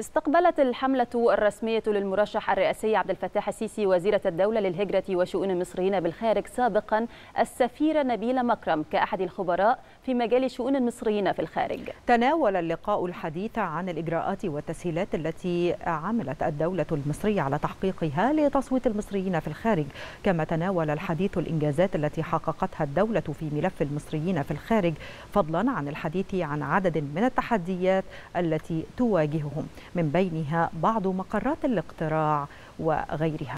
استقبلت الحملة الرسمية للمرشح الرئاسي عبد الفتاح السيسي وزيرة الدولة للهجرة وشؤون المصريين بالخارج سابقا السفيرة نبيلة مكرم كأحد الخبراء في مجال شؤون المصريين في الخارج تناول اللقاء الحديث عن الإجراءات والتسهيلات التي عملت الدولة المصرية على تحقيقها لتصويت المصريين في الخارج كما تناول الحديث الإنجازات التي حققتها الدولة في ملف المصريين في الخارج فضلا عن الحديث عن عدد من التحديات التي تواجههم من بينها بعض مقرات الاقتراع وغيرها